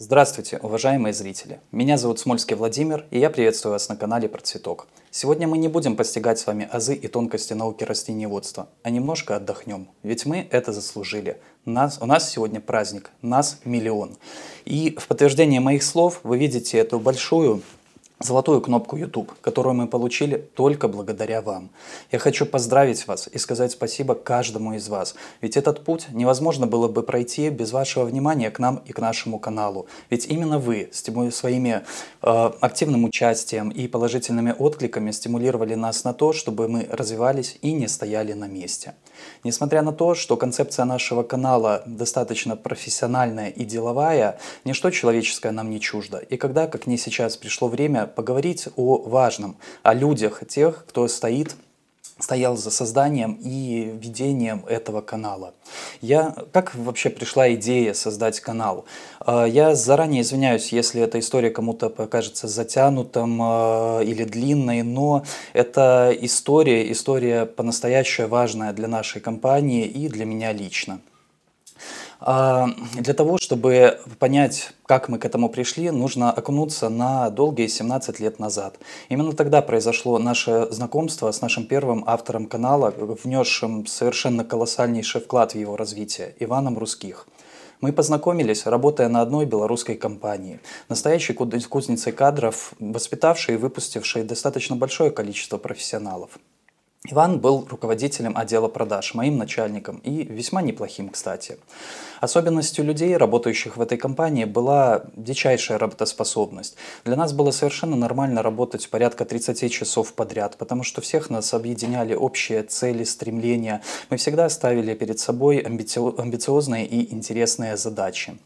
Здравствуйте, уважаемые зрители! Меня зовут Смольский Владимир, и я приветствую вас на канале про цветок. Сегодня мы не будем постигать с вами азы и тонкости науки растениеводства, а немножко отдохнем, ведь мы это заслужили. Нас, у нас сегодня праздник, нас миллион. И в подтверждение моих слов вы видите эту большую золотую кнопку YouTube, которую мы получили только благодаря вам. Я хочу поздравить вас и сказать спасибо каждому из вас, ведь этот путь невозможно было бы пройти без вашего внимания к нам и к нашему каналу. Ведь именно вы своими э, активным участием и положительными откликами стимулировали нас на то, чтобы мы развивались и не стояли на месте. Несмотря на то, что концепция нашего канала достаточно профессиональная и деловая, ничто человеческое нам не чуждо. И когда, как не сейчас, пришло время поговорить о важном, о людях, тех, кто стоит стоял за созданием и ведением этого канала. Я, как вообще пришла идея создать канал? А, я заранее извиняюсь, если эта история кому-то покажется затянутым а, или длинной, но это история, история по-настоящему важная для нашей компании и для меня лично. А, для того, чтобы понять, как мы к этому пришли, нужно окунуться на долгие 17 лет назад. Именно тогда произошло наше знакомство с нашим первым автором канала, внесшим совершенно колоссальнейший вклад в его развитие, Иваном Русских. Мы познакомились, работая на одной белорусской компании, настоящей кузнице кадров, воспитавшей и выпустившей достаточно большое количество профессионалов. Иван был руководителем отдела продаж, моим начальником и весьма неплохим, кстати. Особенностью людей, работающих в этой компании, была дичайшая работоспособность. Для нас было совершенно нормально работать порядка 30 часов подряд, потому что всех нас объединяли общие цели, стремления. Мы всегда ставили перед собой амбициозные и интересные задачи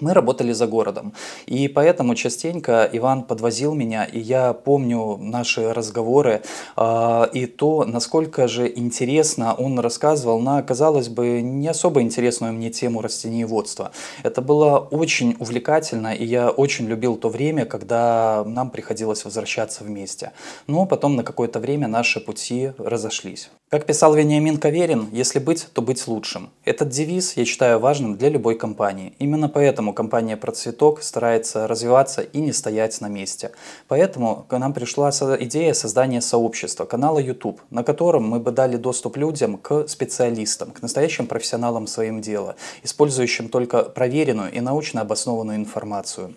мы работали за городом, и поэтому частенько Иван подвозил меня, и я помню наши разговоры э, и то, насколько же интересно он рассказывал на, казалось бы, не особо интересную мне тему растениеводства. Это было очень увлекательно, и я очень любил то время, когда нам приходилось возвращаться вместе. Но потом на какое-то время наши пути разошлись. Как писал Вениамин Каверин, если быть, то быть лучшим. Этот девиз я считаю важным для любой компании. Именно поэтому Поэтому компания «Процветок» старается развиваться и не стоять на месте. Поэтому к нам пришла идея создания сообщества, канала YouTube, на котором мы бы дали доступ людям к специалистам, к настоящим профессионалам своим дела, использующим только проверенную и научно обоснованную информацию.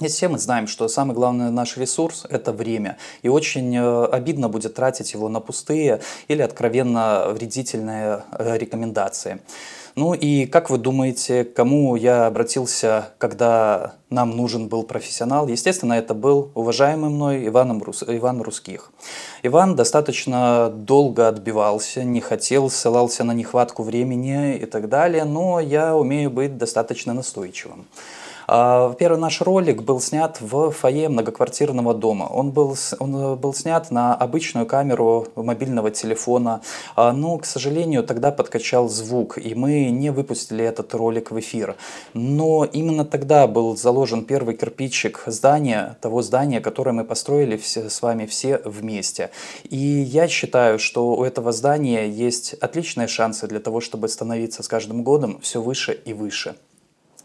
И все мы знаем, что самый главный наш ресурс – это время. И очень э, обидно будет тратить его на пустые или откровенно вредительные э, рекомендации. Ну и как вы думаете, к кому я обратился, когда нам нужен был профессионал? Естественно, это был уважаемый мной Иваном Рус... Иван Русских. Иван достаточно долго отбивался, не хотел, ссылался на нехватку времени и так далее, но я умею быть достаточно настойчивым. А, первый наш ролик был снят в фойе многоквартирного дома. Он был, он э, был снят на обычную камеру мобильного телефона, а, но, к сожалению, тогда подкачал звук, и мы не выпустили этот ролик в эфир. Но именно тогда был заложен первый кирпичик здания, того здания, которое мы построили все, с вами все вместе. И я считаю, что у этого здания есть отличные шансы для того, чтобы становиться с каждым годом все выше и выше.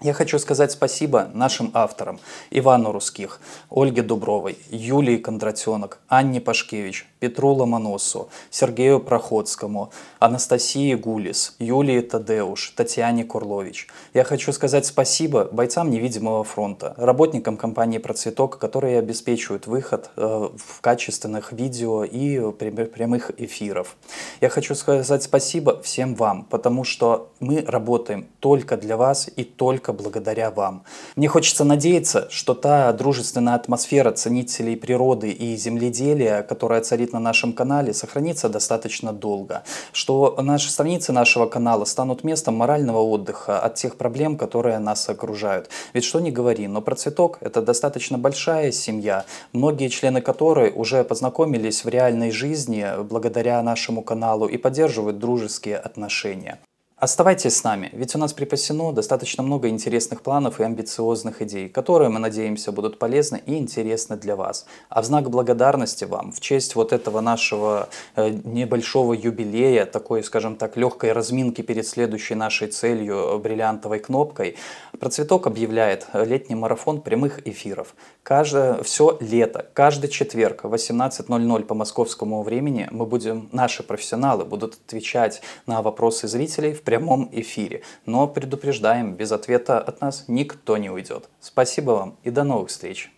Я хочу сказать спасибо нашим авторам Ивану Русских, Ольге Дубровой, Юлии Кондратенок, Анне Пашкевич, Петру Ломоносу, Сергею Проходскому, Анастасии Гулис, Юлии Тадеуш, Татьяне Курлович. Я хочу сказать спасибо бойцам невидимого фронта, работникам компании «Процветок», которые обеспечивают выход э, в качественных видео и прямых эфиров. Я хочу сказать спасибо всем вам, потому что мы работаем только для вас и только только благодаря вам. Мне хочется надеяться, что та дружественная атмосфера ценителей природы и земледелия, которая царит на нашем канале, сохранится достаточно долго, что наши страницы нашего канала станут местом морального отдыха от тех проблем, которые нас окружают. Ведь что не говори, но процветок – это достаточно большая семья, многие члены которой уже познакомились в реальной жизни благодаря нашему каналу и поддерживают дружеские отношения. Оставайтесь с нами, ведь у нас припасено достаточно много интересных планов и амбициозных идей, которые, мы надеемся, будут полезны и интересны для вас. А в знак благодарности вам, в честь вот этого нашего э, небольшого юбилея, такой, скажем так, легкой разминки перед следующей нашей целью, э, бриллиантовой кнопкой, Процветок объявляет э, летний марафон прямых эфиров. Каждое, все лето, каждый четверг в 18.00 по московскому времени мы будем, наши профессионалы будут отвечать на вопросы зрителей в прямом эфире. Но предупреждаем, без ответа от нас никто не уйдет. Спасибо вам и до новых встреч!